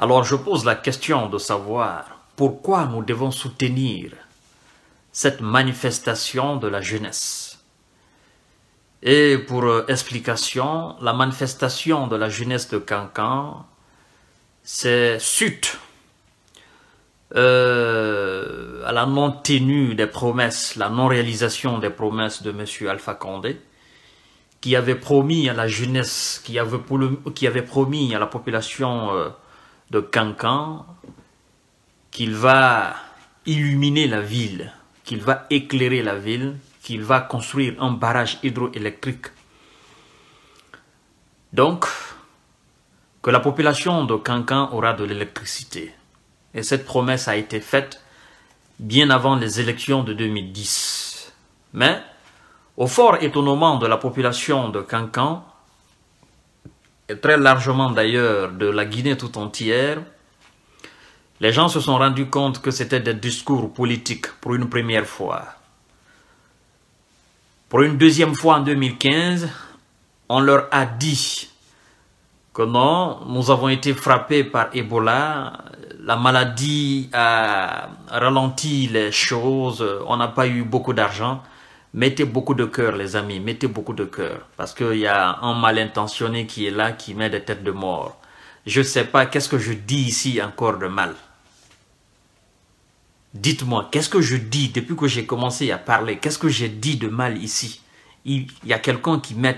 Alors je pose la question de savoir pourquoi nous devons soutenir cette manifestation de la jeunesse. Et pour euh, explication, la manifestation de la jeunesse de Cancan, c'est suite euh, à la non-tenue des promesses, la non-réalisation des promesses de M. Alpha Condé, qui avait promis à la jeunesse, qui avait, promis à la population euh, de Cancan qu'il va illuminer la ville, qu'il va éclairer la ville, qu'il va construire un barrage hydroélectrique. Donc, que la population de Cancan aura de l'électricité. Et cette promesse a été faite bien avant les élections de 2010. Mais, au fort étonnement de la population de Cancan, très largement d'ailleurs de la Guinée tout entière, les gens se sont rendus compte que c'était des discours politiques pour une première fois. Pour une deuxième fois en 2015, on leur a dit que non, nous avons été frappés par Ebola, la maladie a ralenti les choses, on n'a pas eu beaucoup d'argent, Mettez beaucoup de cœur, les amis, mettez beaucoup de cœur. Parce qu'il y a un mal intentionné qui est là, qui met des têtes de mort. Je ne sais pas, qu'est-ce que je dis ici encore de mal Dites-moi, qu'est-ce que je dis depuis que j'ai commencé à parler Qu'est-ce que j'ai dit de mal ici Il y a quelqu'un qui met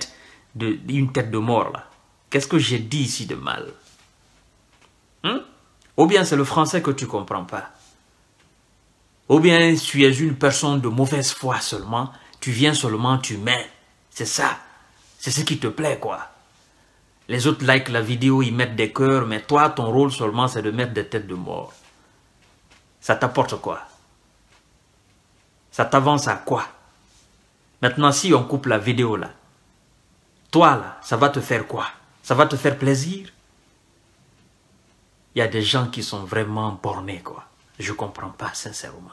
une tête de mort là. Qu'est-ce que j'ai dit ici de mal hein? Ou bien c'est le français que tu comprends pas. Ou bien tu es une personne de mauvaise foi seulement tu viens seulement, tu mets. C'est ça. C'est ce qui te plaît, quoi. Les autres likent la vidéo, ils mettent des cœurs, mais toi, ton rôle seulement, c'est de mettre des têtes de mort. Ça t'apporte quoi Ça t'avance à quoi Maintenant, si on coupe la vidéo là, toi là, ça va te faire quoi Ça va te faire plaisir Il y a des gens qui sont vraiment bornés, quoi. Je comprends pas, sincèrement.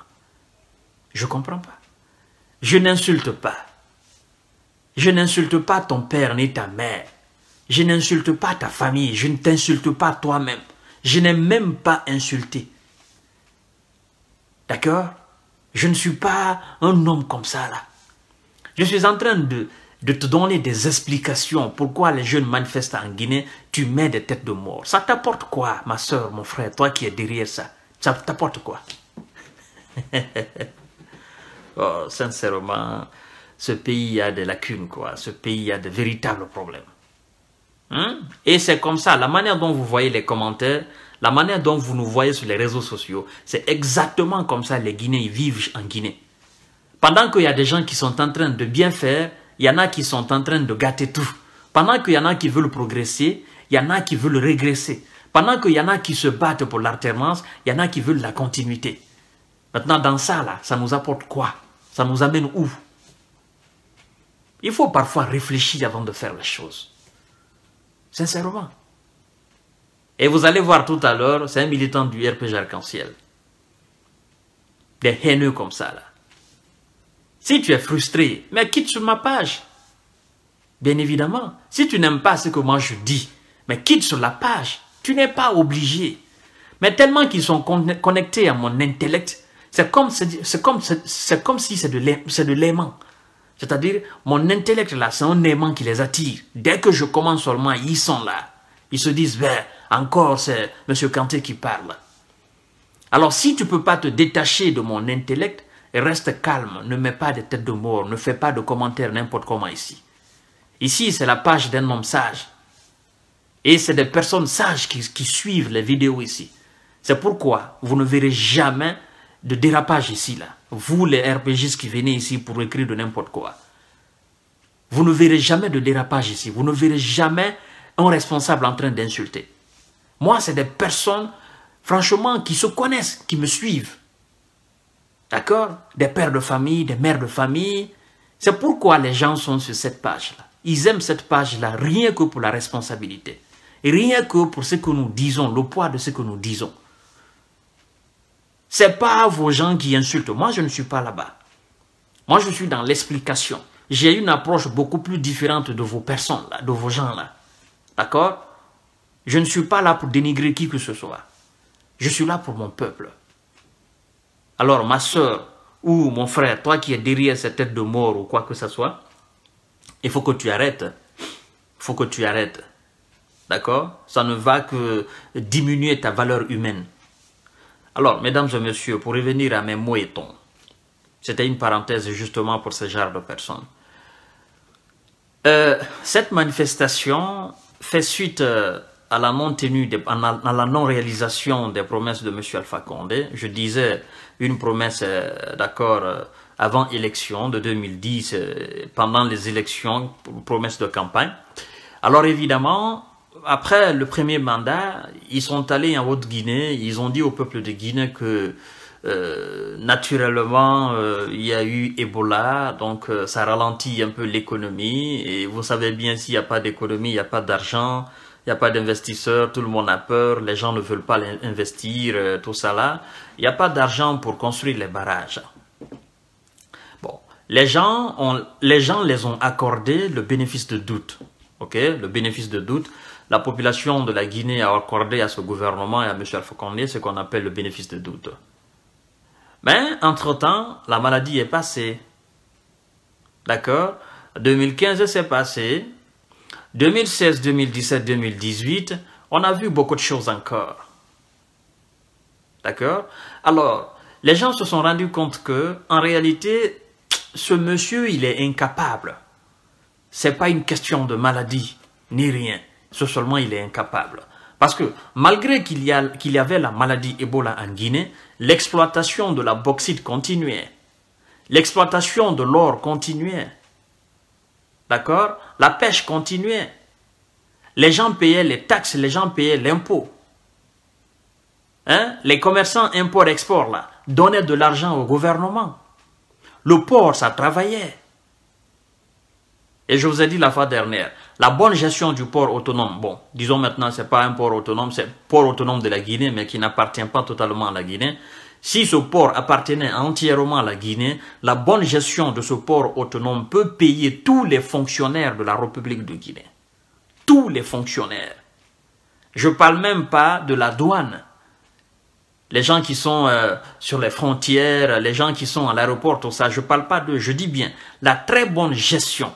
Je comprends pas. Je n'insulte pas. Je n'insulte pas ton père ni ta mère. Je n'insulte pas ta famille. Je ne t'insulte pas toi-même. Je n'ai même pas insulté. D'accord Je ne suis pas un homme comme ça là. Je suis en train de, te donner des explications pourquoi les jeunes manifestent en Guinée, tu mets des têtes de mort. Ça t'apporte quoi, ma soeur, mon frère, toi qui es derrière ça Ça t'apporte quoi oh, sincèrement, ce pays a des lacunes, quoi. Ce pays a de véritables problèmes. Hein? Et c'est comme ça, la manière dont vous voyez les commentaires, la manière dont vous nous voyez sur les réseaux sociaux, c'est exactement comme ça les Guinéens vivent en Guinée. Pendant qu'il y a des gens qui sont en train de bien faire, il y en a qui sont en train de gâter tout. Pendant qu'il y en a qui veulent progresser, il y en a qui veulent régresser. Pendant qu'il y en a qui se battent pour l'alternance, il y en a qui veulent la continuité. Maintenant, dans ça, là, ça nous apporte quoi ça nous amène où Il faut parfois réfléchir avant de faire les choses. Sincèrement. Et vous allez voir tout à l'heure, c'est un militant du RPG Arc-en-Ciel. Des haineux comme ça, là. Si tu es frustré, mais quitte sur ma page. Bien évidemment, si tu n'aimes pas ce que moi je dis, mais quitte sur la page. Tu n'es pas obligé. Mais tellement qu'ils sont connectés à mon intellect, c'est comme, c'est comme, c'est comme si c'est de l'aimant. C'est-à-dire, mon intellect là, c'est un aimant qui les attire. Dès que je commence seulement, ils sont là. Ils se disent, ben, encore c'est M. Kanté qui parle. Alors si tu ne peux pas te détacher de mon intellect, reste calme, ne mets pas de tête de mort, ne fais pas de commentaires n'importe comment ici. Ici, c'est la page d'un homme sage. Et c'est des personnes sages qui, qui suivent les vidéos ici. C'est pourquoi vous ne verrez jamais de dérapage ici, là. Vous, les RPGs qui venez ici pour écrire de n'importe quoi. Vous ne verrez jamais de dérapage ici. Vous ne verrez jamais un responsable en train d'insulter. Moi, c'est des personnes, franchement, qui se connaissent, qui me suivent. D'accord Des pères de famille, des mères de famille. C'est pourquoi les gens sont sur cette page-là. Ils aiment cette page-là rien que pour la responsabilité. Et rien que pour ce que nous disons, le poids de ce que nous disons n'est pas vos gens qui insultent. Moi, je ne suis pas là-bas. Moi, je suis dans l'explication. J'ai une approche beaucoup plus différente de vos personnes, là, de vos gens là. D'accord Je ne suis pas là pour dénigrer qui que ce soit. Je suis là pour mon peuple. Alors, ma soeur ou mon frère, toi qui es derrière cette tête de mort ou quoi que ce soit, il faut que tu arrêtes. Il faut que tu arrêtes. D'accord Ça ne va que diminuer ta valeur humaine. Alors, mesdames et messieurs, pour revenir à mes mots c'était une parenthèse justement pour ce genre de personnes. Euh, cette manifestation fait suite euh, à la non à la non-réalisation des promesses de M. Alpha Condé. Je disais une promesse euh, d'accord avant élection de 2010, pendant les élections, promesse de campagne. Alors évidemment, après le premier mandat, ils sont allés en Haute-Guinée, ils ont dit au peuple de Guinée que euh, naturellement, euh, il y a eu Ebola, donc euh, ça ralentit un peu l'économie. Et vous savez bien, s'il n'y a pas d'économie, il n'y a pas d'argent, il n'y a pas d'investisseurs, tout le monde a peur, les gens ne veulent pas investir, tout ça là. Il n'y a pas d'argent pour construire les barrages. Bon, les gens, les gens les ont accordé le bénéfice de doute. Ok, le bénéfice de doute la population de la Guinée a accordé à ce gouvernement et à M. Alpha ce qu'on appelle le bénéfice de doute. Mais, entre-temps, la maladie est passée. D'accord 2015 s'est passé. 2016, 2017, 2018, on a vu beaucoup de choses encore. D'accord Alors, les gens se sont rendus compte que, en réalité, ce monsieur, il est incapable. C'est pas une question de maladie, ni rien. Ce seulement, il est incapable. Parce que malgré qu'il y, y, avait la maladie Ebola en Guinée, l'exploitation de la bauxite continuait. L'exploitation de l'or continuait. D'accord La pêche continuait. Les gens payaient les taxes, les gens payaient l'impôt. Hein? Les commerçants import-export là, donnaient de l'argent au gouvernement. Le port, ça travaillait. Et je vous ai dit la fois dernière, la bonne gestion du port autonome, bon, disons maintenant, ce n'est pas un port autonome, c'est port autonome de la Guinée, mais qui n'appartient pas totalement à la Guinée. Si ce port appartenait entièrement à la Guinée, la bonne gestion de ce port autonome peut payer tous les fonctionnaires de la République de Guinée. Tous les fonctionnaires. Je parle même pas de la douane. Les gens qui sont euh, sur les frontières, les gens qui sont à l'aéroport, tout ça, je ne parle pas de. Je dis bien la très bonne gestion,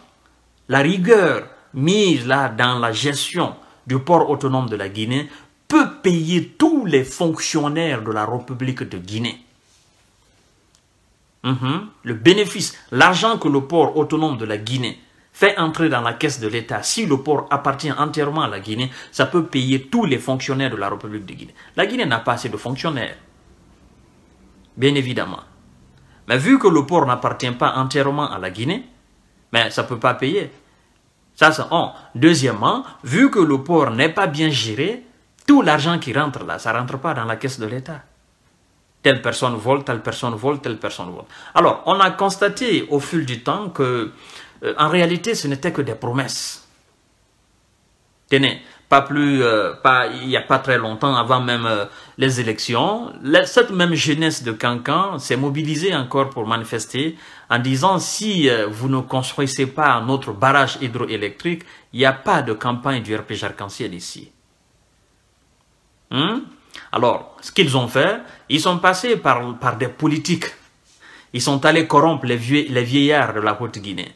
la rigueur, mise là dans la gestion du port autonome de la Guinée peut payer tous les fonctionnaires de la République de Guinée. Mhm. Le bénéfice, l'argent que le port autonome de la Guinée fait entrer dans la caisse de l'État, si le port appartient entièrement à la Guinée, ça peut payer tous les fonctionnaires de la République de Guinée. La Guinée n'a pas assez de fonctionnaires, bien évidemment. Mais vu que le port n'appartient pas entièrement à la Guinée, mais ça ne peut pas payer. Ça, Deuxièmement, vu que le port n'est pas bien géré, tout l'argent qui rentre là, ça ne rentre pas dans la caisse de l'État. Telle personne vole, telle personne vole, telle personne vole. Alors, on a constaté au fil du temps que, euh, en réalité, ce n'était que des promesses. Tenez, pas plus, euh, pas, il n'y a pas très longtemps, avant même euh, les élections, cette même jeunesse de Cancan s'est mobilisée encore pour manifester en disant si euh, vous ne construisez pas notre barrage hydroélectrique, il n'y a pas de campagne du RPG arc-en-ciel ici. Hein? Alors, ce qu'ils ont fait, ils sont passés par, par des politiques. Ils sont allés corrompre les, vieux, les vieillards de la Haute-Guinée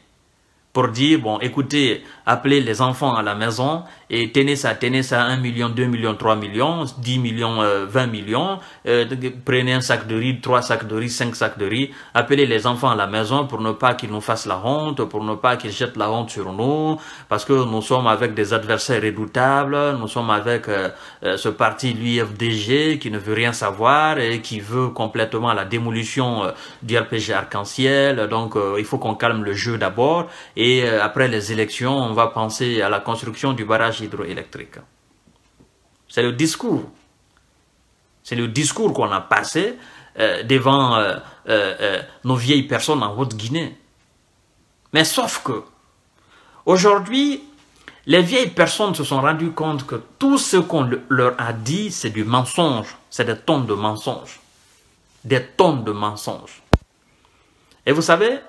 pour dire, bon, écoutez, appelez les enfants à la maison et tenez ça, tenez ça, 1 million, 2 millions, 3 millions, 10 millions, 20 euh, millions, euh, prenez un sac de riz, 3 sacs de riz, 5 sacs de riz, appelez les enfants à la maison pour ne pas qu'ils nous fassent la honte, pour ne pas qu'ils jettent la honte sur nous, parce que nous sommes avec des adversaires redoutables, nous sommes avec euh, ce parti, l'UFDG, qui ne veut rien savoir et qui veut complètement la démolition du RPG arc-en-ciel, donc il faut qu'on calme le jeu d'abord et et euh, après les élections, on va penser à la construction du barrage hydroélectrique. C'est le discours. C'est le discours qu'on a passé euh, devant euh, nos vieilles personnes en Haute-Guinée. Mais sauf que, aujourd'hui, les vieilles personnes se sont rendues compte que tout ce qu'on leur a dit, c'est du mensonge. C'est des tonnes de mensonges. Des tonnes de mensonges. Et vous savez,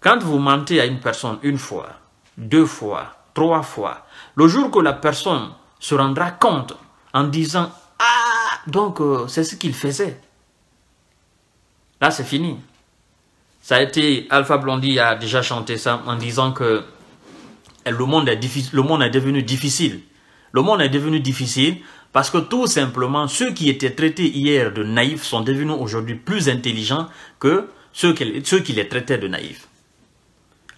quand vous mentez à une personne une fois, deux fois, trois fois, le jour que la personne se rendra compte en disant « Ah, donc euh, c'est ce qu'il faisait », là c'est fini. Ça a été, Alpha Blondie a déjà chanté ça en disant que eh, le monde est, le monde est devenu difficile. Le monde est devenu difficile parce que tout simplement, ceux qui étaient traités hier de naïfs sont devenus aujourd'hui plus intelligents que ceux qui les traitaient de naïfs.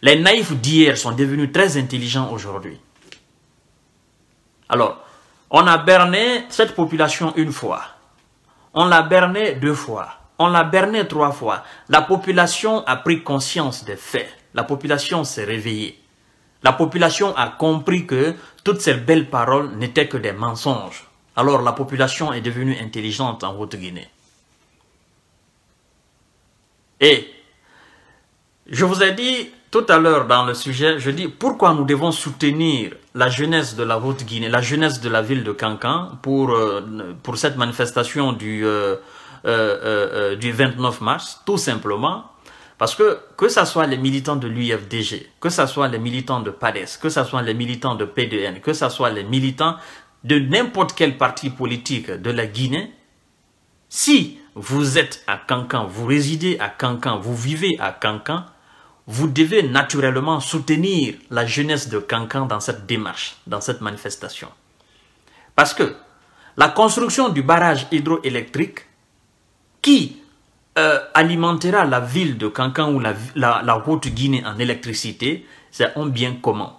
Les naïfs d'hier sont devenus très intelligents aujourd'hui. Alors, on a berné cette population une fois. On l'a berné deux fois. On l'a berné trois fois. La population a pris conscience des faits. La population s'est réveillée. La population a compris que toutes ces belles paroles n'étaient que des mensonges. Alors la population est devenue intelligente en Haute-Guinée. Et je vous ai dit tout à l'heure, dans le sujet, je dis pourquoi nous devons soutenir la jeunesse de la Haute-Guinée, la jeunesse de la ville de Cancan pour, euh, pour cette manifestation du, euh, euh, du 29 mars, tout simplement parce que que ce soit les militants de l'UFDG, que ce soit les militants de PADES, que ce soit les militants de PDN, que ce soit les militants de n'importe quel parti politique de la Guinée, si vous êtes à Cancan, vous résidez à Cancan, vous vivez à Cancan, vous devez naturellement soutenir la jeunesse de Cancan dans cette démarche, dans cette manifestation. Parce que la construction du barrage hydroélectrique qui euh, alimentera la ville de Cancan ou la, la, route Guinée en électricité, c'est un bien commun.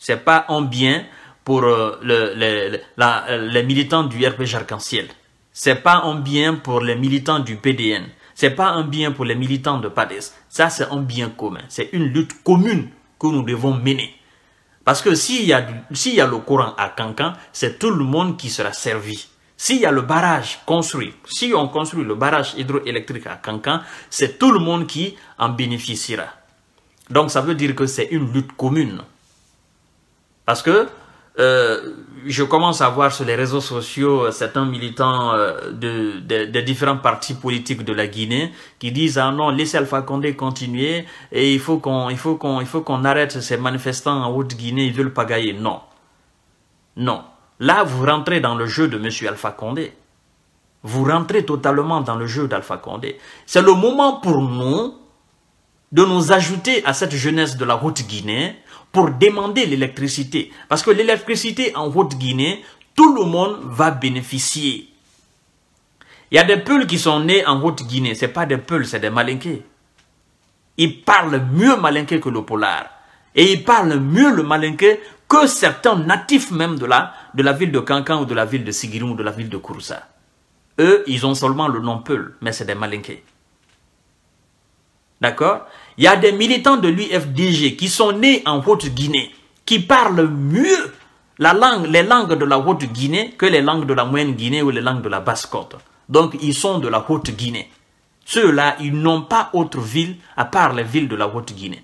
Ce n'est euh, pas un bien pour les militants du RPG Arc-en-Ciel. Ce n'est pas un bien pour les militants du PDN. C'est pas un bien pour les militants de PADES. Ça, c'est un bien commun. C'est une lutte commune que nous devons mener. Parce que s'il y, a, y a le courant à Cancan, c'est tout le monde qui sera servi. S'il y a le barrage construit, si on construit le barrage hydroélectrique à Cancan, c'est tout le monde qui en bénéficiera. Donc ça veut dire que c'est une lutte commune. Parce que euh, je commence à voir sur les réseaux sociaux euh, certains militants euh, de, de, différents partis politiques de la Guinée qui disent ah non laissez Alpha Condé continuer et il faut qu'on faut il faut qu'on arrête ces manifestants en Haute-Guinée ils veulent pagayer non non là vous rentrez dans le jeu de Monsieur Alpha Condé vous rentrez totalement dans le jeu d'Alpha Condé c'est le moment pour nous de nous ajouter à cette jeunesse de la Haute-Guinée pour demander l'électricité. Parce que l'électricité en Haute-Guinée, tout le monde va bénéficier. Il y a des peuls qui sont nés en Haute-Guinée. Ce pas des peuls, c'est des malinqués. Ils parlent mieux malinké que le polar. Et ils parlent mieux le malinqué que certains natifs même de la, de la ville de Cancan ou de la ville de Sigirou, ou de la ville de Kouroussa. Eux, ils ont seulement le nom peul, mais c'est des malinqués. D'accord il y a des militants de l'UFDG qui sont nés en Haute-Guinée, qui parlent mieux la langue, les langues de la Haute-Guinée que les langues de la Moyenne-Guinée ou les langues de la Basse-Côte. Donc, ils sont de la Haute-Guinée. Ceux-là, ils n'ont pas autre ville à part les villes de la Haute-Guinée.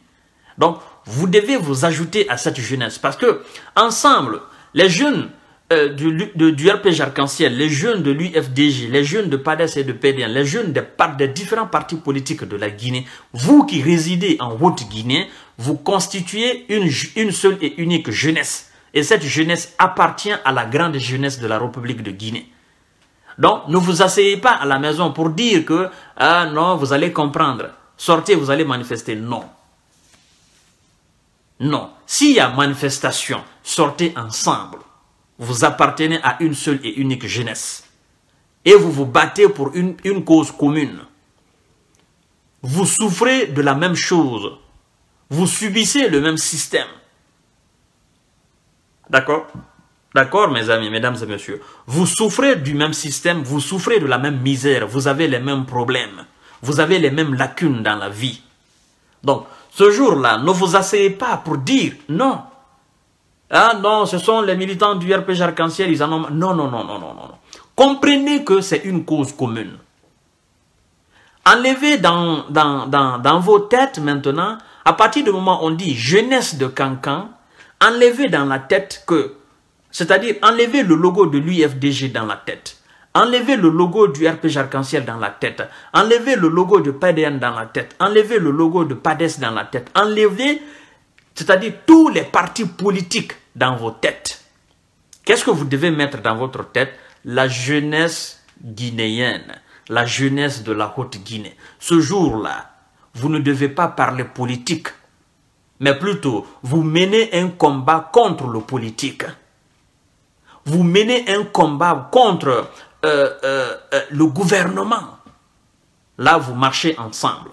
Donc, vous devez vous ajouter à cette jeunesse parce que, ensemble, les jeunes euh, du, de, du RPG Arc-en-Ciel, les jeunes de l'UFDG, les jeunes de PADES et de PDN, les jeunes des, des différents partis politiques de la Guinée, vous qui résidez en Haute-Guinée, vous constituez une, une seule et unique jeunesse. Et cette jeunesse appartient à la grande jeunesse de la République de Guinée. Donc, ne vous asseyez pas à la maison pour dire que, ah non, vous allez comprendre. Sortez, vous allez manifester. Non. Non. S'il y a manifestation, sortez ensemble vous appartenez à une seule et unique jeunesse. Et vous vous battez pour une, cause commune. Vous souffrez de la même chose. Vous subissez le même système. D'accord D'accord, mes amis, mesdames et messieurs. Vous souffrez du même système, vous souffrez de la même misère, vous avez les mêmes problèmes, vous avez les mêmes lacunes dans la vie. Donc, ce jour-là, ne vous asseyez pas pour dire non, ah non, ce sont les militants du RPG Arc-en-Ciel, ils en ont... Non, non, non, non, non, non. Comprenez que c'est une cause commune. Enlevez dans, dans, dans, dans, vos têtes maintenant, à partir du moment où on dit jeunesse de Cancan, enlevez dans la tête que, c'est-à-dire enlevez le logo de l'UFDG dans la tête, enlevez le logo du RPG Arc-en-Ciel dans la tête, enlevez le logo de PDN dans la tête, enlevez le logo de PADES dans la tête, enlevez c'est-à-dire tous les partis politiques dans vos têtes. Qu'est-ce que vous devez mettre dans votre tête La jeunesse guinéenne, la jeunesse de la Haute-Guinée. Ce jour-là, vous ne devez pas parler politique, mais plutôt vous menez un combat contre le politique. Vous menez un combat contre euh, euh, euh, le gouvernement. Là, vous marchez ensemble,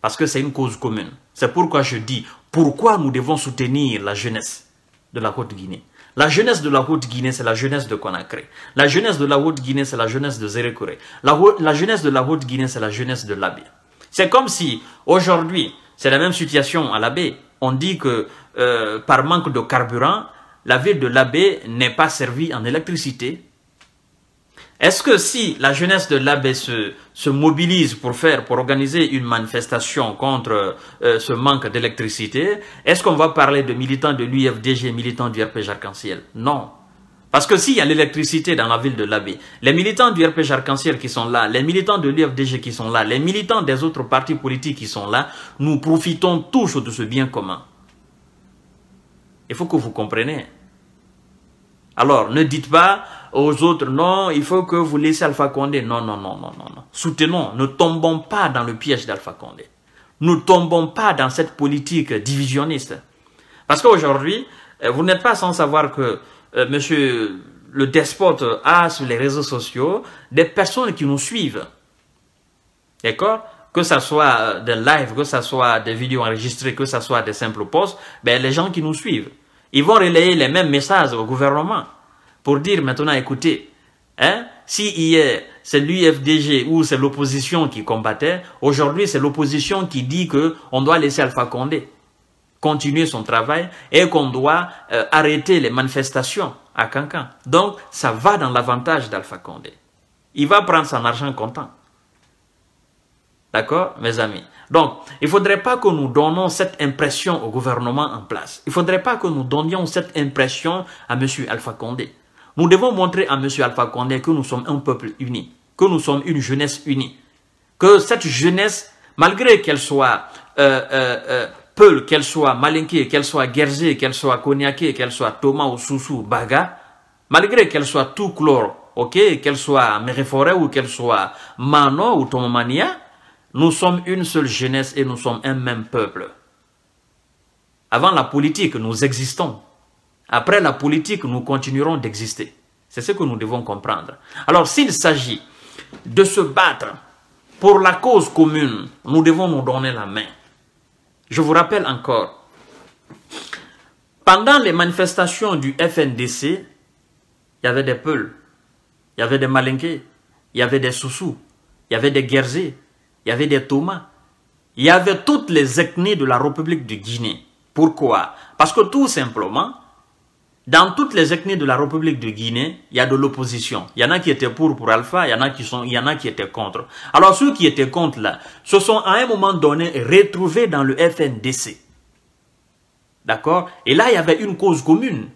parce que c'est une cause commune. C'est pourquoi je dis, pourquoi nous devons soutenir la jeunesse de la Haute-Guinée. La jeunesse de la Haute-Guinée, c'est la jeunesse de Conakry. La jeunesse de la Haute-Guinée, c'est la jeunesse de zéré La, la, jeunesse de la Haute-Guinée, c'est la jeunesse de l'Abbé. C'est comme si, aujourd'hui, c'est la même situation à l'Abbé. On dit que euh, par manque de carburant, la ville de l'Abbé n'est pas servie en électricité, est-ce que si la jeunesse de l'AB se, mobilise pour faire, pour organiser une manifestation contre euh, ce manque d'électricité, est-ce qu'on va parler de militants de l'UFDG, militants du RPG Arc-en-Ciel Non. Parce que s'il y a l'électricité dans la ville de l'Abbé, les militants du RPG Arc-en-Ciel qui sont là, les militants de l'UFDG qui sont là, les militants des autres partis politiques qui sont là, nous profitons tous de ce bien commun. Il faut que vous compreniez. Alors, ne dites pas aux autres, non, il faut que vous laissiez Alpha Condé. Non, non, non, non, non, non. Soutenons, ne tombons pas dans le piège d'Alpha Condé. Ne tombons pas dans cette politique divisionniste. Parce qu'aujourd'hui, euh, vous n'êtes pas sans savoir que euh, monsieur le despote a sur les réseaux sociaux des personnes qui nous suivent. D'accord Que ce soit euh, des lives, que ce soit des vidéos enregistrées, que ce soit des simples posts, ben, les gens qui nous suivent. Ils vont relayer les mêmes messages au gouvernement pour dire maintenant, écoutez, hein, si hier c'est l'UFDG ou c'est l'opposition qui combattait, aujourd'hui c'est l'opposition qui dit que on doit laisser Alpha Condé continuer son travail et qu'on doit euh, arrêter les manifestations à Cancan. Donc ça va dans l'avantage d'Alpha Condé. Il va prendre son argent content. D'accord, mes amis donc, il ne faudrait pas que nous donnions cette impression au gouvernement en place. Il ne faudrait pas que nous donnions cette impression à M. Alpha Condé. Nous devons montrer à M. Alpha Condé que nous sommes un peuple uni, que nous sommes une jeunesse unie, que cette jeunesse, malgré qu'elle soit euh, euh, euh, Peul, qu'elle soit Malinké, qu'elle soit Guerzé, qu'elle soit Cognaqué, qu'elle soit Thomas ou Soussou, Baga, malgré qu'elle soit tout ok, qu'elle soit Méréforé ou qu'elle soit Mano ou Tomomania, nous sommes une seule jeunesse et nous sommes un même peuple. Avant la politique, nous existons. Après la politique, nous continuerons d'exister. C'est ce que nous devons comprendre. Alors s'il s'agit de se battre pour la cause commune, nous devons nous donner la main. Je vous rappelle encore, pendant les manifestations du FNDC, il y avait des Peuls, il y avait des Malinqués, il y avait des Soussous, il y avait des Guerzés, il y avait des Thomas, il y avait toutes les ethnies de la République de Guinée. Pourquoi Parce que tout simplement, dans toutes les ethnies de la République de Guinée, il y a de l'opposition. Il y en a qui étaient pour pour Alpha, il y en a qui sont, y en a qui étaient contre. Alors ceux qui étaient contre là, se sont à un moment donné retrouvés dans le FNDC. D'accord Et là, il y avait une cause commune.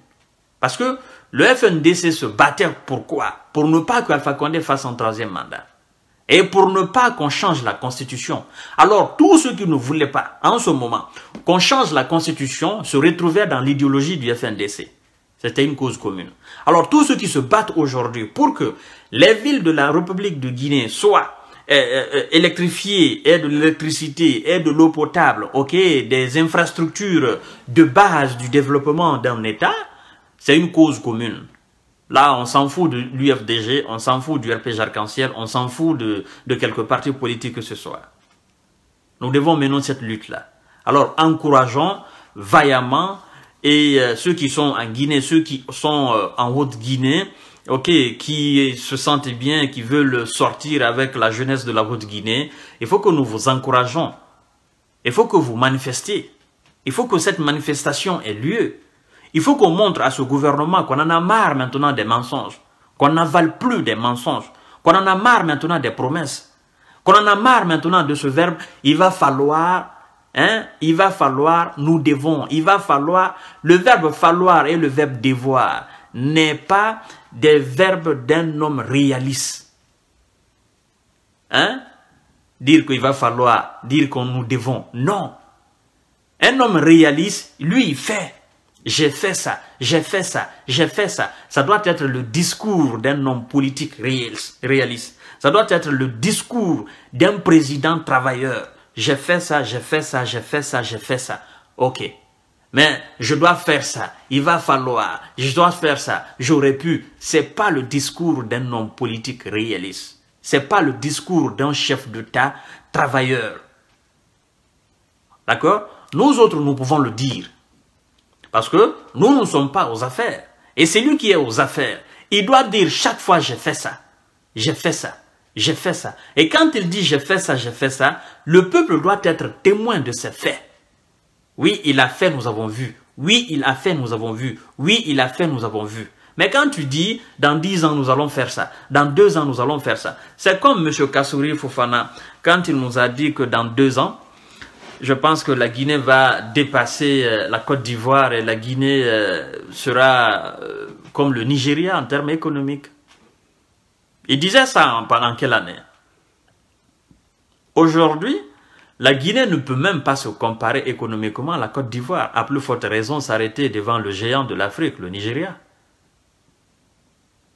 Parce que le FNDC se battait pourquoi Pour ne pas qu'Alpha Condé fasse un troisième mandat et pour ne pas qu'on change la constitution. Alors tous ceux qui ne voulaient pas en ce moment qu'on change la constitution se retrouvaient dans l'idéologie du FNDC. C'était une cause commune. Alors tous ceux qui se battent aujourd'hui pour que les villes de la République de Guinée soient euh, euh, électrifiées, aient de l'électricité, aient de l'eau potable, ok, des infrastructures de base du développement d'un État, c'est une cause commune. Là, on s'en fout de l'UFDG, on s'en fout du RPG Arc-en-Ciel, on s'en fout de, quelques partis politiques que ce soit. Nous devons mener cette lutte-là. Alors, encourageons vaillamment et euh, ceux qui sont en Guinée, ceux qui sont euh, en Haute-Guinée, ok, qui se sentent bien, qui veulent sortir avec la jeunesse de la Haute-Guinée, il faut que nous vous encourageons. Il faut que vous manifestiez. Il faut que cette manifestation ait lieu. Il faut qu'on montre à ce gouvernement qu'on en a marre maintenant des mensonges, qu'on n'avale plus des mensonges, qu'on en a marre maintenant des promesses, qu'on en a marre maintenant de ce verbe, il va falloir, hein, il va falloir, nous devons, il va falloir, le verbe falloir et le verbe devoir n'est pas des verbes d'un homme réaliste. Hein? Dire qu'il va falloir, dire qu'on nous devons. Non. Un homme réaliste, lui, il fait. J'ai fait ça, j'ai fait ça, j'ai fait ça. Ça doit être le discours d'un homme politique réaliste. Ça doit être le discours d'un président travailleur. J'ai fait ça, j'ai fait ça, j'ai fait ça, j'ai fait ça. Ok. Mais je dois faire ça, il va falloir, je dois faire ça, j'aurais pu. C'est pas le discours d'un homme politique réaliste. C'est pas le discours d'un chef d'État travailleur. D'accord Nous autres, nous pouvons le dire. Parce que nous ne sommes pas aux affaires. Et c'est lui qui est aux affaires. Il doit dire chaque fois j'ai fait ça, j'ai fait ça, j'ai fait ça. Et quand il dit j'ai fait ça, j'ai fait ça, le peuple doit être témoin de ses faits. Oui, il a fait, nous avons vu. Oui, il a fait, nous avons vu. Oui, il a fait, nous avons vu. Mais quand tu dis, dans dix ans, nous allons faire ça, dans deux ans, nous allons faire ça, c'est comme M. Kassouri Fofana, quand il nous a dit que dans deux ans, je pense que la Guinée va dépasser euh, la Côte d'Ivoire et la Guinée euh, sera euh, comme le Nigeria en termes économiques. Il disait ça pendant quelle année Aujourd'hui, la Guinée ne peut même pas se comparer économiquement à la Côte d'Ivoire, à plus forte raison s'arrêter devant le géant de l'Afrique, le Nigeria.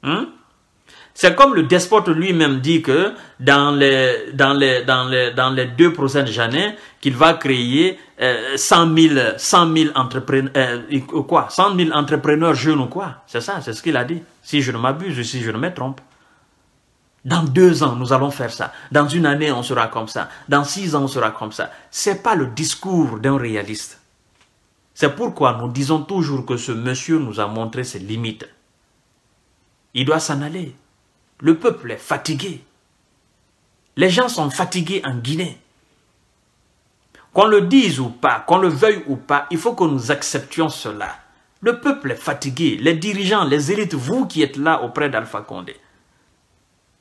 Hum c'est comme le despote lui-même dit que dans les, dans les, dans les, dans les deux prochaines années, qu'il va créer 100 000, 100 entrepreneurs, euh, quoi, 100 000 entrepreneurs jeunes ou quoi. C'est ça, c'est ce qu'il a dit. Si je ne m'abuse, si je ne me trompe. Dans deux ans, nous allons faire ça. Dans une année, on sera comme ça. Dans six ans, on sera comme ça. C'est pas le discours d'un réaliste. C'est pourquoi nous disons toujours que ce monsieur nous a montré ses limites. Il doit s'en aller. Le peuple est fatigué. Les gens sont fatigués en Guinée. Qu'on le dise ou pas, qu'on le veuille ou pas, il faut que nous acceptions cela. Le peuple est fatigué, les dirigeants, les élites, vous qui êtes là auprès d'Alpha Condé.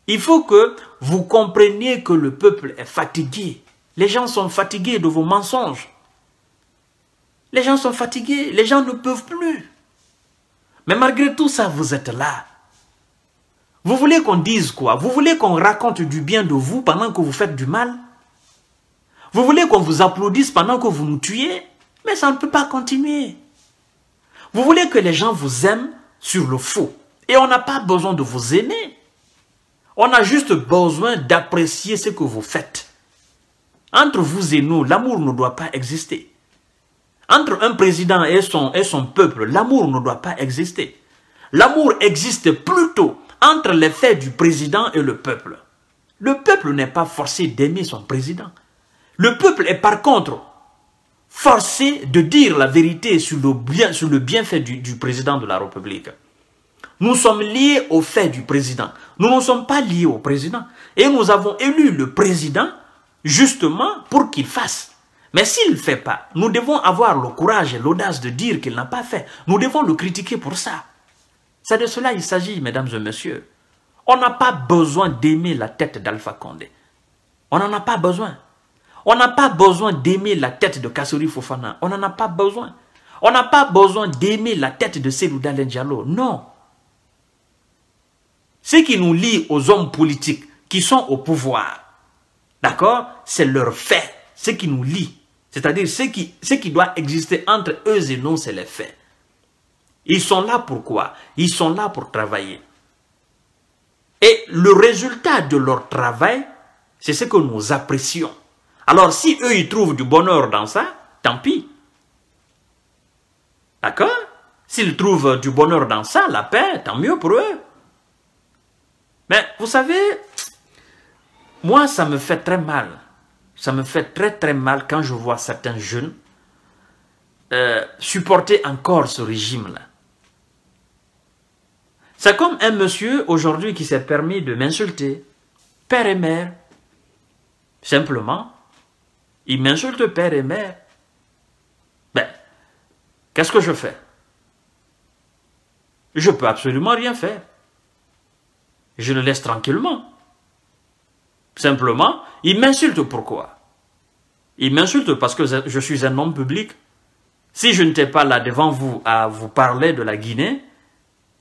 Il faut que vous compreniez que le peuple est fatigué. Les gens sont fatigués de vos mensonges. Les gens sont fatigués, les gens ne peuvent plus. Mais malgré tout ça, vous êtes là. Vous voulez qu'on dise quoi Vous voulez qu'on raconte du bien de vous pendant que vous faites du mal Vous voulez qu'on vous applaudisse pendant que vous nous tuez Mais ça ne peut pas continuer. Vous voulez que les gens vous aiment sur le faux. Et on n'a pas besoin de vous aimer. On a juste besoin d'apprécier ce que vous faites. Entre vous et nous, l'amour ne doit pas exister. Entre un président et son, et son peuple, l'amour ne doit pas exister. L'amour existe plutôt entre les faits du président et le peuple. Le peuple n'est pas forcé d'aimer son président. Le peuple est par contre forcé de dire la vérité sur le, bien, sur le bienfait du, du président de la République. Nous sommes liés aux faits du président. Nous ne sommes pas liés au président. Et nous avons élu le président justement pour qu'il fasse. Mais s'il ne fait pas, nous devons avoir le courage et l'audace de dire qu'il n'a pas fait. Nous devons le critiquer pour ça. C'est de cela qu'il s'agit, mesdames et messieurs. On n'a pas besoin d'aimer la tête d'Alpha Condé. On n'en a pas besoin. On n'a pas besoin d'aimer la tête de Kassouri Fofana. On n'en a pas besoin. On n'a pas besoin d'aimer la tête de Selouda Lendialo. Non. Ce qui nous lie aux hommes politiques qui sont au pouvoir, d'accord, c'est leur fait. Ce qui nous lie. C'est-à-dire ce qui, ce qui doit exister entre eux et nous, c'est les faits. Ils sont là pour quoi? Ils sont là pour travailler. Et le résultat de leur travail, c'est ce que nous apprécions. Alors si eux, ils trouvent du bonheur dans ça, tant pis. D'accord S'ils trouvent du bonheur dans ça, la paix, tant mieux pour eux. Mais vous savez, moi, ça me fait très mal. Ça me fait très très mal quand je vois certains jeunes euh, supporter encore ce régime-là. C'est comme un monsieur aujourd'hui qui s'est permis de m'insulter, père et mère. Simplement, il m'insulte père et mère. Ben, qu'est-ce que je fais Je peux absolument rien faire. Je le laisse tranquillement. Simplement, il m'insulte pourquoi Il m'insulte parce que je suis un homme public. Si je n'étais pas là devant vous à vous parler de la Guinée,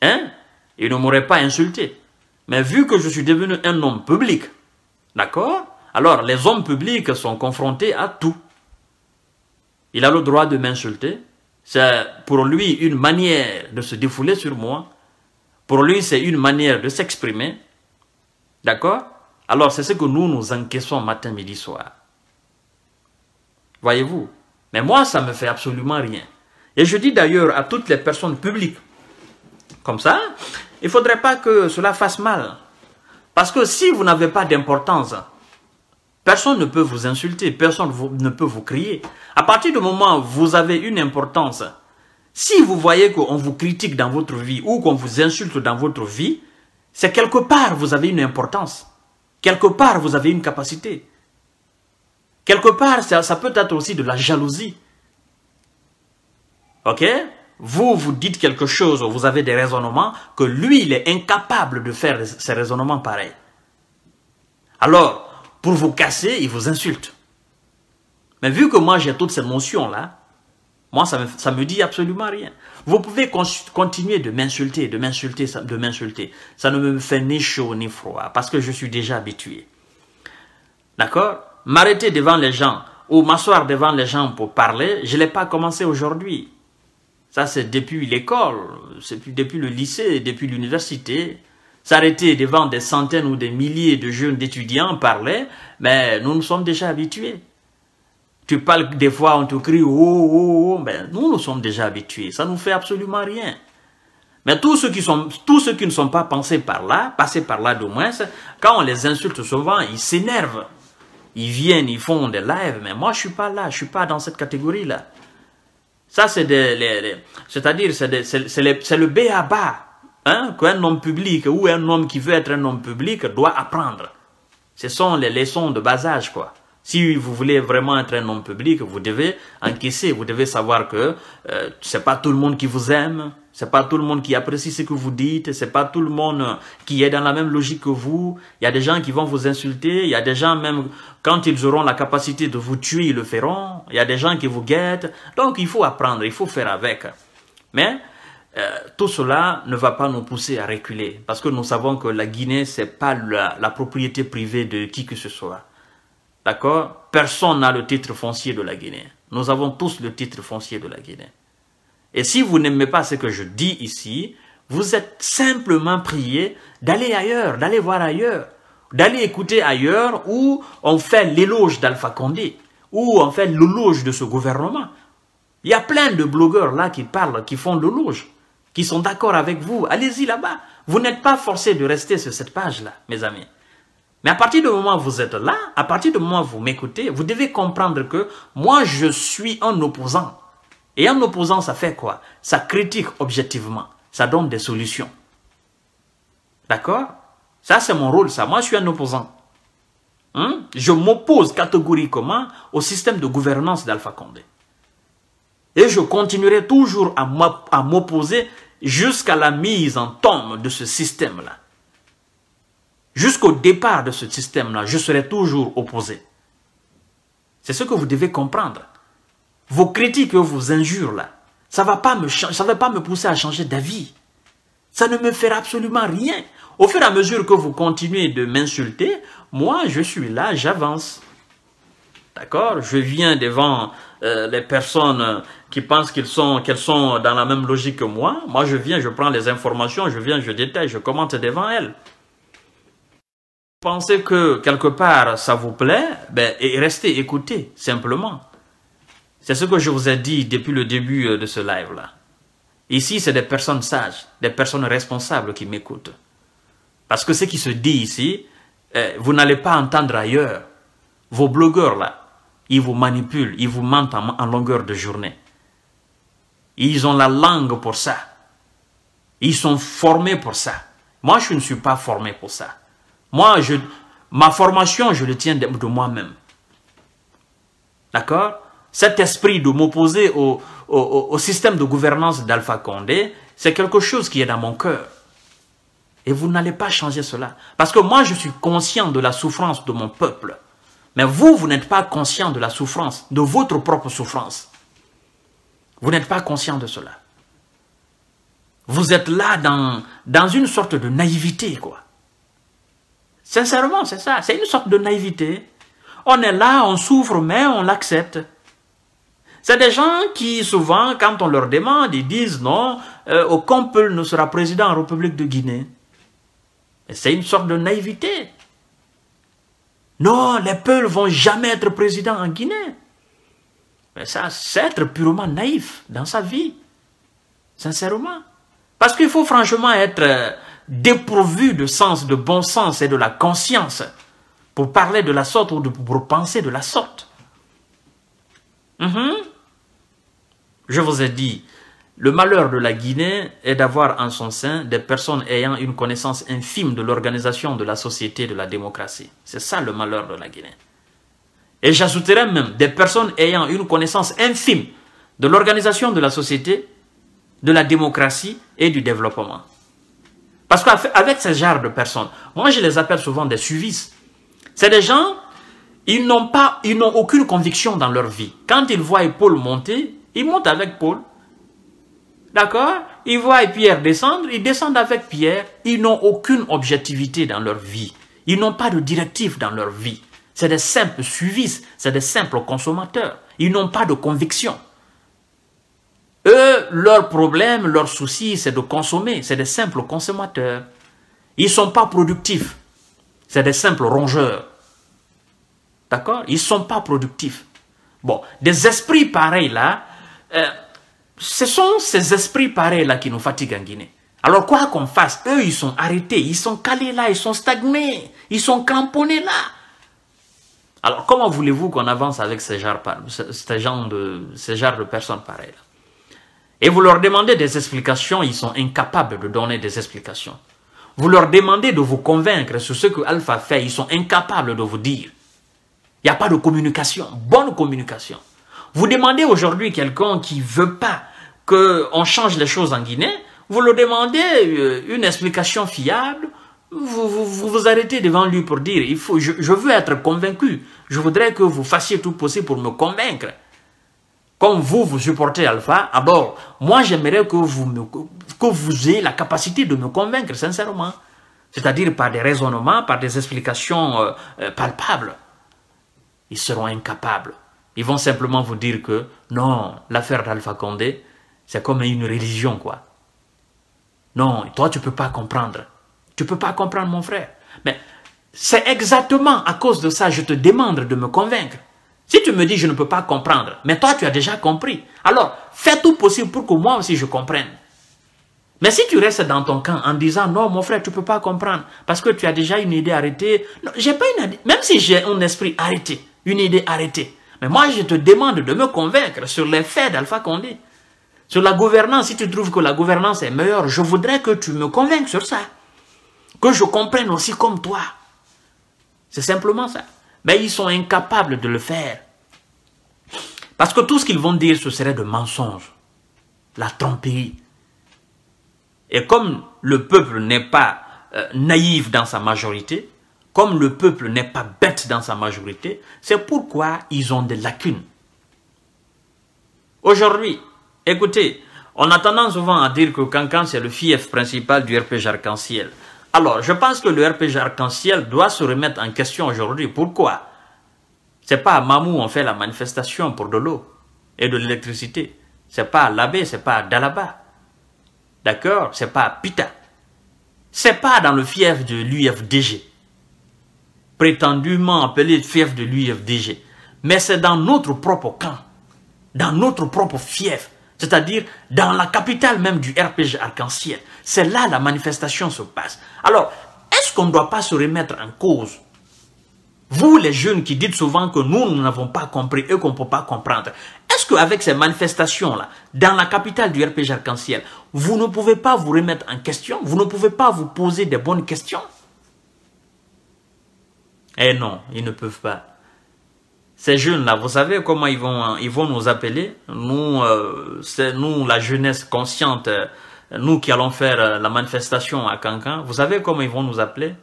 hein, il ne m'aurait pas insulté. Mais vu que je suis devenu un homme public, d'accord Alors les hommes publics sont confrontés à tout. Il a le droit de m'insulter. C'est pour lui une manière de se défouler sur moi. Pour lui, c'est une manière de s'exprimer. D'accord Alors c'est ce que nous nous encaissons matin, midi, soir. Voyez-vous Mais moi, ça ne me fait absolument rien. Et je dis d'ailleurs à toutes les personnes publiques comme ça, il ne faudrait pas que cela fasse mal. Parce que si vous n'avez pas d'importance, personne ne peut vous insulter, personne ne peut vous crier. À partir du moment où vous avez une importance, si vous voyez qu'on vous critique dans votre vie ou qu'on vous insulte dans votre vie, c'est quelque part vous avez une importance. Quelque part vous avez une capacité. Quelque part ça, ça peut être aussi de la jalousie. Ok vous, vous dites quelque chose, vous avez des raisonnements, que lui, il est incapable de faire ces raisonnements pareils. Alors, pour vous casser, il vous insulte. Mais vu que moi, j'ai toutes ces notions-là, moi, ça me, me dit absolument rien. Vous pouvez continuer de m'insulter, de m'insulter, de m'insulter. Ça ne me fait ni chaud ni froid, parce que je suis déjà habitué. D'accord M'arrêter devant les gens ou m'asseoir devant les gens pour parler, je ne l'ai pas commencé aujourd'hui. Ça, c'est depuis l'école, c'est depuis le lycée, depuis l'université. S'arrêter devant des centaines ou des milliers de jeunes d'étudiants, parler, mais nous nous sommes déjà habitués. Tu parles des fois, on te crie « oh, oh, oh », mais nous nous sommes déjà habitués, ça ne nous fait absolument rien. Mais tous ceux, qui sont, tous ceux qui ne sont pas pensés par là, passés par là du moins, quand on les insulte souvent, ils s'énervent. Ils viennent, ils font des lives, mais moi je suis pas là, je suis pas dans cette catégorie-là. Ça, c'est c'est-à-dire, c'est le à bas, hein, qu'un homme public ou un homme qui veut être un homme public doit apprendre. Ce sont les leçons de bas âge, quoi. Si vous voulez vraiment être un homme public, vous devez encaisser, vous devez savoir que ce euh, c'est pas tout le monde qui vous aime, c'est pas tout le monde qui apprécie ce que vous dites, c'est pas tout le monde euh, qui est dans la même logique que vous. Il y a des gens qui vont vous insulter, il y a des gens même quand ils auront la capacité de vous tuer, ils le feront. Il y a des gens qui vous guettent. Donc il faut apprendre, il faut faire avec. Mais euh, tout cela ne va pas nous pousser à reculer parce que nous savons que la Guinée c'est pas la propriété privée de qui que ce soit. D'accord Personne n'a le titre foncier de la Guinée. Nous avons tous le titre foncier de la Guinée. Et si vous n'aimez pas ce que je dis ici, vous êtes simplement prié d'aller ailleurs, d'aller voir ailleurs, d'aller écouter ailleurs où on fait l'éloge d'Alpha Condé, où on fait l'éloge de ce gouvernement. Il y a plein de blogueurs là qui parlent, qui font l'éloge, qui sont d'accord avec vous. Allez-y là-bas. Vous n'êtes pas forcé de rester sur cette page-là, mes amis. Mais à partir du moment où vous êtes là, à partir du moment où vous m'écoutez, vous devez comprendre que moi, je suis un opposant. Et un opposant, ça fait quoi Ça critique objectivement. Ça donne des solutions. D'accord Ça, c'est mon rôle, ça. Moi, je suis un opposant. Hein? Je m'oppose catégoriquement au système de gouvernance d'Alpha Condé. Et je continuerai toujours à m'opposer jusqu'à la mise en tombe de ce système-là. Jusqu'au départ de ce système-là, je serai toujours opposé. C'est ce que vous devez comprendre. Vos critiques, vos injures, là, ça ne va, pas me ça va pas me pousser à changer d'avis. Ça ne me fera absolument rien. Au fur et à mesure que vous continuez de m'insulter, moi, je suis là, j'avance. D'accord Je viens devant euh, les personnes qui pensent qu'elles sont, dans la même logique que moi. Moi, je viens, je prends les informations, je viens, je détaille, je commente devant elles. Pensez que quelque part ça vous plaît, ben, restez écoutez simplement. C'est ce que je vous ai dit depuis le début euh, de ce live-là. Ici, c'est des personnes sages, des personnes responsables qui m'écoutent. Parce que ce qui se dit ici, euh, vous n'allez pas entendre ailleurs. Vos blogueurs, là, ils vous manipulent, ils vous mentent en longueur de journée. Ils ont la langue pour ça. Ils sont formés pour ça. Moi, je ne suis pas formé pour ça. Moi, je, ma formation, je le tiens de, de moi-même. D'accord cet esprit de m'opposer au, système de gouvernance d'Alpha Condé, c'est quelque chose qui est dans mon cœur. Et vous n'allez pas changer cela. Parce que moi, je suis conscient de la souffrance de mon peuple. Mais vous, vous n'êtes pas conscient de la souffrance, de votre propre souffrance. Vous n'êtes pas conscient de cela. Vous êtes là dans, dans une sorte de naïveté, quoi. Sincèrement, c'est ça. C'est une sorte de naïveté. On est là, on souffre, mais on l'accepte. C'est des gens qui, souvent, quand on leur demande, ils disent non, euh, aucun peuple ne sera président en République de Guinée. C'est une sorte de naïveté. Non, les peuples vont jamais être présidents en Guinée. Mais ça, c'est être purement naïf dans sa vie. Sincèrement. Parce qu'il faut franchement être euh, dépourvu de sens, de bon sens et de la conscience pour parler de la sorte ou pour penser de la sorte. Mhm. Je vous ai dit, le malheur de la Guinée est d'avoir en son sein des personnes ayant une connaissance infime de l'organisation de la société de la démocratie. C'est ça le malheur de la Guinée. Et j'ajouterais même des personnes ayant une connaissance infime de l'organisation de la société, de la démocratie et du développement. Parce qu'avec ce genre de personnes, moi je les appelle souvent des suivis. C'est des gens, ils n'ont aucune conviction dans leur vie. Quand ils voient Paul monter, ils montent avec Paul. D'accord Ils voient Pierre descendre, ils descendent avec Pierre. Ils n'ont aucune objectivité dans leur vie. Ils n'ont pas de directive dans leur vie. C'est des simples suivis, c'est des simples consommateurs. Ils n'ont pas de conviction. Eux, leur problème, leur souci, c'est de consommer. C'est des simples consommateurs. Ils ne sont pas productifs. C'est des simples rongeurs. D'accord Ils ne sont pas productifs. Bon, des esprits pareils là, euh, ce sont ces esprits pareils-là qui nous fatiguent en Guinée. Alors quoi qu'on fasse, eux, ils sont arrêtés, ils sont calés là, ils sont stagnés, ils sont cramponnés là. Alors comment voulez-vous qu'on avance avec ces genres ces genre de, ces genre de personnes pareilles Et vous leur demandez des explications, ils sont incapables de donner des explications. Vous leur demandez de vous convaincre sur ce que Alpha fait, ils sont incapables de vous dire. Il n'y a pas de communication, bonne communication. Vous demandez aujourd'hui quelqu'un qui veut pas qu'on change les choses en Guinée, vous le demandez euh, une explication fiable, vous vous, arrêtez devant lui pour dire, il faut, je, veux être convaincu, je voudrais que vous fassiez tout possible pour me convaincre comme vous, vous supportez Alpha, alors, moi, j'aimerais que vous, que vous ayez la capacité de me convaincre, sincèrement. C'est-à-dire par des raisonnements, par des explications euh, euh, palpables. Ils seront incapables. Ils vont simplement vous dire que non, l'affaire d'Alpha Condé, c'est comme une religion, quoi. Non, toi, tu ne peux pas comprendre. Tu ne peux pas comprendre, mon frère. Mais c'est exactement à cause de ça, je te demande de me convaincre. Si tu me dis, je ne peux pas comprendre, mais toi, tu as déjà compris. Alors, fais tout possible pour que moi aussi, je comprenne. Mais si tu restes dans ton camp en disant, non, mon frère, tu ne peux pas comprendre, parce que tu as déjà une idée arrêtée. Non, j'ai pas une Même si j'ai un esprit arrêté, une idée arrêtée, mais moi, je te demande de me convaincre sur les faits d'Alpha Condé. Sur la gouvernance, si tu trouves que la gouvernance est meilleure, je voudrais que tu me convainques sur ça. Que je comprenne aussi comme toi. C'est simplement ça. Mais ils sont incapables de le faire. Parce que tout ce qu'ils vont dire, ce serait de mensonges. La tromperie. Et comme le peuple n'est pas euh, naïf dans sa majorité, comme le peuple n'est pas bête dans sa majorité, c'est pourquoi ils ont des lacunes. Aujourd'hui, écoutez, on a tendance souvent à dire que Cancan, c'est le fief principal du RPG Arc-en-Ciel. Alors, je pense que le RPG Arc-en-Ciel doit se remettre en question aujourd'hui. Pourquoi C'est pas à Mamou on fait la manifestation pour de l'eau et de l'électricité. C'est pas à Labé, c'est pas à Dalaba. D'accord C'est pas à Pita. C'est pas dans le fief de l'UFDG prétendument appelé fief de l'UFDG. Mais c'est dans notre propre camp, dans notre propre fief, c'est-à-dire dans la capitale même du RPG Arc-en-Ciel. C'est là la manifestation se passe. Alors, est-ce qu'on ne doit pas se remettre en cause Vous, les jeunes qui dites souvent que nous, nous n'avons pas compris et qu'on ne peut pas comprendre, est-ce qu'avec ces manifestations-là, dans la capitale du RPG Arc-en-Ciel, vous ne pouvez pas vous remettre en question Vous ne pouvez pas vous poser des bonnes questions eh non, ils ne peuvent pas. Ces jeunes-là, vous savez comment ils vont, hein, ils vont nous appeler Nous, euh, c'est nous, la jeunesse consciente, euh, nous qui allons faire euh, la manifestation à Cancan, vous savez comment ils vont nous appeler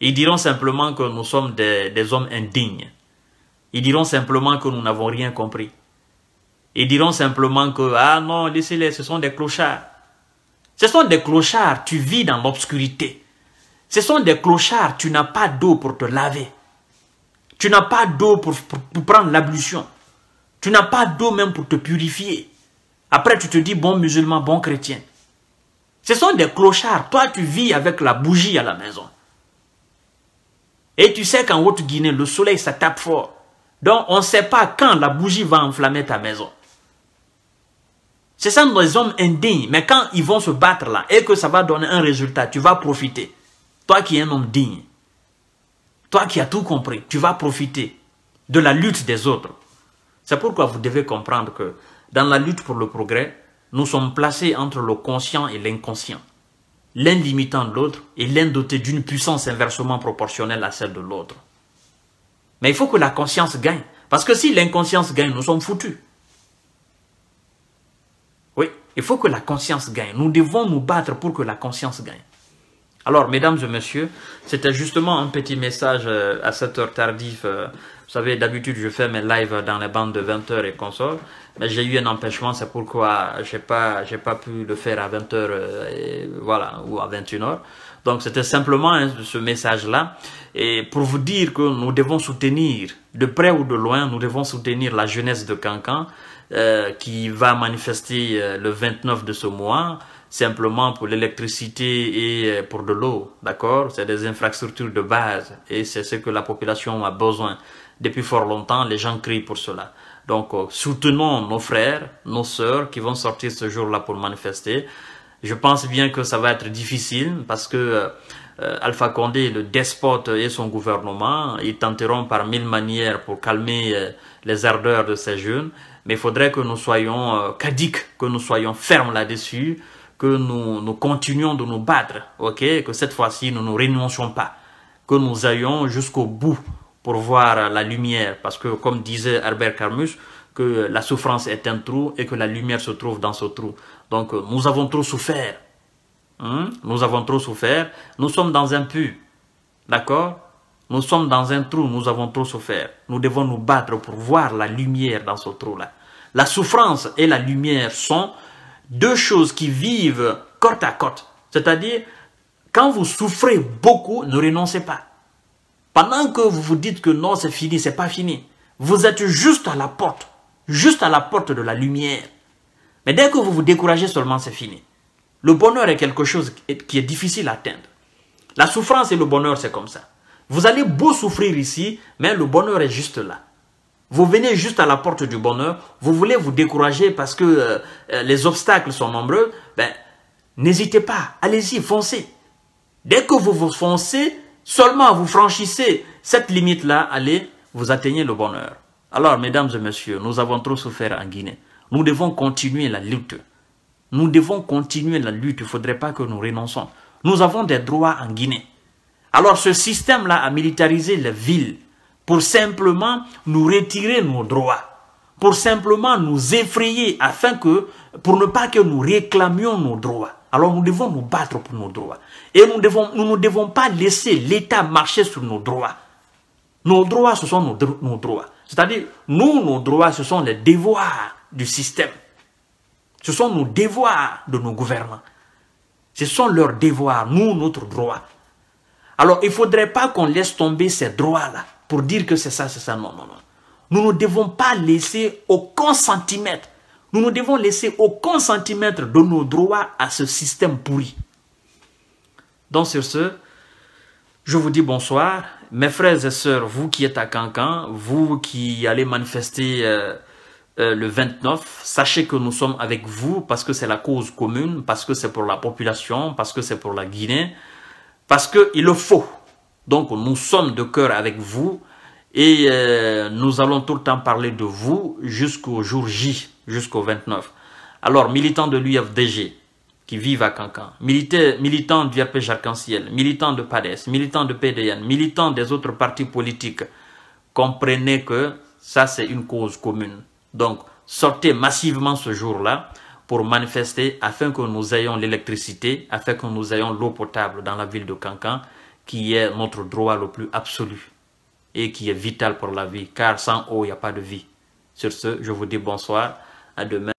Ils diront simplement que nous sommes des, des hommes indignes. Ils diront simplement que nous n'avons rien compris. Ils diront simplement que, ah non, laissez-les, ce sont des clochards. Ce sont des clochards, tu vis dans l'obscurité. Ce sont des clochards, tu n'as pas d'eau pour te laver. Tu n'as pas d'eau pour, prendre l'ablution. Tu n'as pas d'eau même pour te purifier. Après, tu te dis bon musulman, bon chrétien. Ce sont des clochards. Toi, tu vis avec la bougie à la maison. Et tu sais qu'en Haute-Guinée, le soleil, ça tape fort. Donc, on ne sait pas quand la bougie va enflammer ta maison. Ce sont des hommes indignes, mais quand ils vont se battre là et que ça va donner un résultat, tu vas profiter. Toi qui es un homme digne. Toi qui as tout compris, tu vas profiter de la lutte des autres. C'est pourquoi vous devez comprendre que dans la lutte pour le progrès, nous sommes placés entre le conscient et l'inconscient, l'un limitant l'autre et l'un doté d'une puissance inversement proportionnelle à celle de l'autre. Mais il faut que la conscience gagne, parce que si l'inconscience gagne, nous sommes foutus. Oui, il faut que la conscience gagne. Nous devons nous battre pour que la conscience gagne. Alors, mesdames et messieurs, c'était justement un petit message euh, à cette heure tardive. Euh, vous savez, d'habitude, je fais mes lives dans les bandes de 20h et console mais j'ai eu un empêchement, c'est pourquoi j'ai n'ai pas pu le faire à 20h, euh, voilà, ou à 21h. Donc, c'était simplement ce message-là, et pour vous dire que nous devons soutenir, de près ou de loin, nous devons soutenir la jeunesse de Cancan, qui va manifester le 29 de ce mois, simplement pour l'électricité et euh, pour de l'eau, d'accord C'est des infrastructures de base et c'est ce que la population a besoin. Depuis fort longtemps, les gens crient pour cela. Donc, euh, soutenons nos frères, nos sœurs qui vont sortir ce jour-là pour manifester. Je pense bien que ça va être difficile parce que euh, Alpha Condé, le despote et son gouvernement, ils tenteront par mille manières pour calmer les ardeurs de ces jeunes. Mais il faudrait que nous soyons cadiques, que nous soyons fermes là-dessus, que nous, nous continuions de nous battre, ok, que cette fois-ci nous ne nous renoncions pas, que nous ayons jusqu'au bout pour voir la lumière, parce que comme disait Herbert Carmus, que la souffrance est un trou et que la lumière se trouve dans ce trou. Donc nous avons trop souffert, hein? nous avons trop souffert, nous sommes dans un pu. d'accord Nous sommes dans un trou, nous avons trop souffert. Nous devons nous battre pour voir la lumière dans ce trou-là. La souffrance et la lumière sont deux choses qui vivent côte à côte. C'est-à-dire, quand vous souffrez beaucoup, ne renoncez pas. Pendant que vous vous dites que non, c'est fini, c'est pas fini. Vous êtes juste à la porte, juste à la porte de la lumière. Mais dès que vous vous découragez seulement, c'est fini. Le bonheur est quelque chose qui est difficile à atteindre. La souffrance et le bonheur, c'est comme ça. Vous allez beau souffrir ici, mais le bonheur est juste là. Vous venez juste à la porte du bonheur, vous voulez vous décourager parce que euh, euh, les obstacles sont nombreux, ben, n'hésitez pas, allez-y, foncez. Dès que vous vous foncez, seulement vous franchissez cette limite-là, allez, vous atteignez le bonheur. Alors, mesdames et messieurs, nous avons trop souffert en Guinée. Nous devons continuer la lutte. Nous devons continuer la lutte, il ne faudrait pas que nous renonçons. Nous avons des droits en Guinée. Alors, ce système-là a militarisé les villes pour simplement nous retirer nos droits, pour simplement nous effrayer afin que, pour ne pas que nous réclamions nos droits. Alors nous devons nous battre pour nos droits. Et nous, ne devons pas laisser l'État marcher sur nos droits. Nos droits, ce sont nos, nos droits. C'est-à-dire, nous, nos droits, ce sont les devoirs du système. Ce sont nos devoirs de nos gouvernants. Ce sont leurs devoirs, nous, notre droit. Alors, il ne faudrait pas qu'on laisse tomber ces droits-là pour dire que c'est ça, c'est ça. Non, non, non. Nous ne devons pas laisser aucun centimètre. Nous ne devons laisser aucun centimètre de nos droits à ce système pourri. Donc sur ce, je vous dis bonsoir. Mes frères et sœurs, vous qui êtes à Cancan, vous qui allez manifester euh, euh, le 29, sachez que nous sommes avec vous parce que c'est la cause commune, parce que c'est pour la population, parce que c'est pour la Guinée, parce qu'il le faut. Donc nous sommes de cœur avec vous et euh, nous allons tout le temps parler de vous jusqu'au jour J, jusqu'au 29. Alors, militants de l'UFDG qui vivent à Cancan, militants du RPJ Arc-en-Ciel, militants de PADES, militants de PDN, militants des autres partis politiques, comprenez que ça c'est une cause commune. Donc, sortez massivement ce jour-là pour manifester afin que nous ayons l'électricité, afin que nous ayons l'eau potable dans la ville de Cancan, qui est notre droit le plus absolu et qui est vital pour la vie, car sans eau, il n'y a pas de vie. Sur ce, je vous dis bonsoir, à demain.